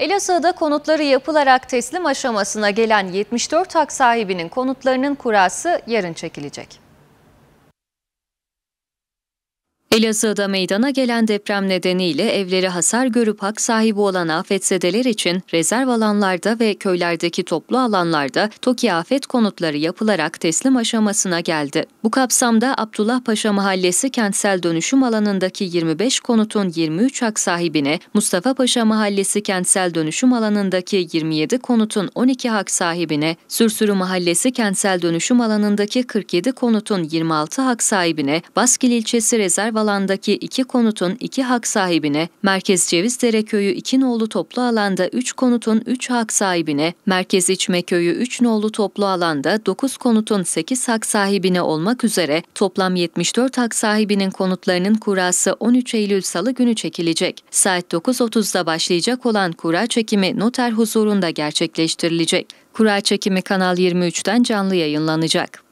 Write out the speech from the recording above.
Elazığ'da konutları yapılarak teslim aşamasına gelen 74 hak sahibinin konutlarının kurası yarın çekilecek. Elazığ'da meydana gelen deprem nedeniyle evleri hasar görüp hak sahibi olan afetzedeler için rezerv alanlarda ve köylerdeki toplu alanlarda TOKİ afet konutları yapılarak teslim aşamasına geldi. Bu kapsamda Abdullah Paşa Mahallesi kentsel dönüşüm alanındaki 25 konutun 23 hak sahibine, Mustafa Paşa Mahallesi kentsel dönüşüm alanındaki 27 konutun 12 hak sahibine, Sürsürü Mahallesi kentsel dönüşüm alanındaki 47 konutun 26 hak sahibine, Baskil ilçesi rezerv alandaki iki konutun iki hak sahibine, Merkez Cevizdere Köyü 2 nolu toplu alanda üç konutun üç hak sahibine, Merkez İçme Köyü 3 nolu toplu alanda dokuz konutun sekiz hak sahibine olmak üzere toplam 74 hak sahibinin konutlarının kurası 13 Eylül Salı günü çekilecek. Saat 9.30'da başlayacak olan kura çekimi noter huzurunda gerçekleştirilecek. Kura çekimi Kanal 23'ten canlı yayınlanacak.